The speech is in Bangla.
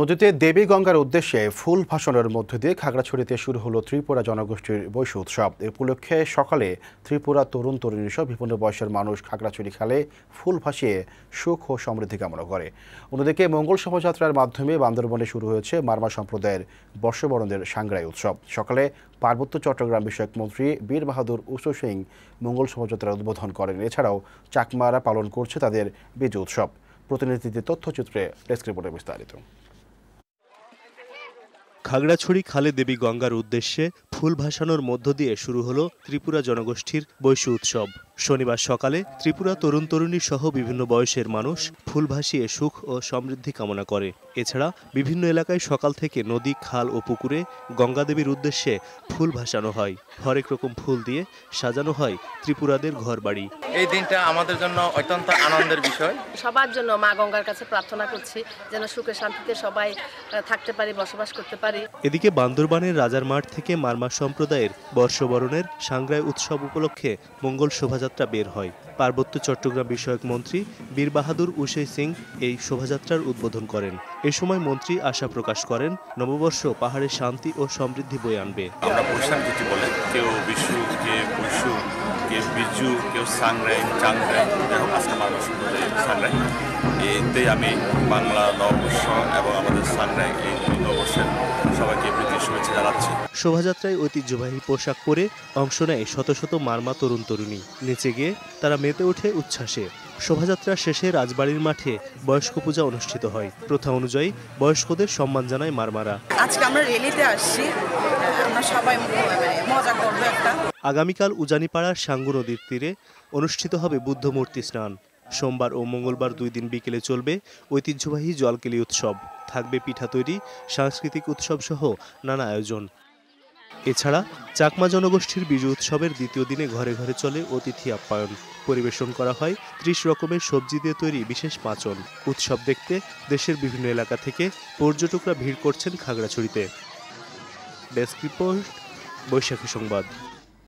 নদীতে দেবী গঙ্গার উদ্দেশ্যে ফুল ভাষণের মধ্য দিয়ে খাগড়াছড়িতে শুরু হলো ত্রিপুরা জনগোষ্ঠীর বৈশ্য উৎসব এ উপলক্ষে সকালে ত্রিপুরা তরুণ তরুণী সহ বিভিন্ন বয়সের মানুষ খাগড়াছড়ি খালে ফুল ভাসিয়ে সুখ ও সমৃদ্ধি কামনা করে অন্যদিকে মঙ্গল শোভাযাত্রার মাধ্যমে বান্দরবনে শুরু হয়েছে মারমা সম্প্রদায়ের বর্ষবরণের সাংগ্রাই উৎসব সকালে পার্বত্য চট্টগ্রাম বিষয়ক মন্ত্রী বীর বাহাদুর উসু সিং মঙ্গল শোভাযাত্রার উদ্বোধন করেন এছাড়াও চাকমারা পালন করছে তাদের বীজ উৎসব প্রতিনিধিদের তথ্যচিত্রে ডেস্ক বিস্তারিত খাগড়াছড়ি খালে দেবী গঙ্গার উদ্দেশ্যে ফুল ভাসানোর মধ্য দিয়ে শুরু হলো ত্রিপুরা জনগোষ্ঠীর বৈশ্য উৎসব শনিবার সকালে ত্রিপুরা তরুণ তরুণী সহ বিভিন্ন বয়সের মানুষ ফুল ভাসিয়ে সুখ ও সমৃদ্ধি কামনা করে এছাড়া বিভিন্ন এলাকায় সকাল থেকে নদী খাল ও পুকুরে গঙ্গাদেবীর উদ্দেশ্যে ফুল ভাসানো হয় হরেক রকম ফুল দিয়ে সাজানো হয় ত্রিপুরাদের ঘর বাড়ি এই দিনটা আমাদের জন্য অত্যন্ত আনন্দের বিষয় সবার জন্য মা গঙ্গার কাছে প্রার্থনা করছি যেন সুখে শান্তিতে সবাই থাকতে পারি বসবাস করতে পারি এদিকে বান্দরবানের রাজার মাঠ থেকে মারমা সম্প্রদায়ের বর্ষবরণের সাংগ্রায় উৎসব উপলক্ষে মঙ্গল শোভাযাত্রা বের হয় পার্বত্য চট্টগ্রাম বিষয়ক মন্ত্রী বীর বাহাদুর উষেই সিং এই শোভাযাত্রার উদ্বোধন করেন এ সময় মন্ত্রী আশা প্রকাশ করেন নববর্ষ পাহাড়ে শান্তি ও সমৃদ্ধি বয়ে আনবে কেউ বিশু বিজু কেউ সাংরাই এতে আমি বাংলা নববর্ষ এবং আমাদের সাংরাই এই নববর্ষের সবাইকে দাঁড়াচ্ছে শোভাযাত্রায় ঐতিহ্যবাহী পোশাক পরে অংশ নেয় শত শত মারমা তরুণ তরুণী নেচে গিয়ে তারা মেতে ওঠে উচ্ছ্বাসে শোভাযাত্রা শেষে রাজবাড়ির মাঠে বয়স্ক পূজা অনুষ্ঠিত হয় প্রথা অনুযায়ী বয়স্কদের সম্মান জানায় মারমারা আজকে আমরা রেলিতে আসছি আমরা সবাই মানে মজা করব একটা আগামীকাল উজানিপাড়ার সাঙ্গু নদীর তীরে অনুষ্ঠিত হবে বুদ্ধমূর্তি স্নান সোমবার ও মঙ্গলবার দুই দিন বিকেলে চলবে ঐতিহ্যবাহী জলকেলি উৎসব থাকবে পিঠা তৈরি সাংস্কৃতিক উৎসব সহ নানা আয়োজন এছাড়া চাকমা জনগোষ্ঠীর বিজু উৎসবের দ্বিতীয় দিনে ঘরে ঘরে চলে অতিথি আপ্যায়ন পরিবেশন করা হয় ত্রিশ রকমের সবজি দিয়ে তৈরি বিশেষ পাচন উৎসব দেখতে দেশের বিভিন্ন এলাকা থেকে পর্যটকরা ভিড় করছেন খাগড়াছড়িতে ডেস্ক রিপোর্ট বৈশাখী সংবাদ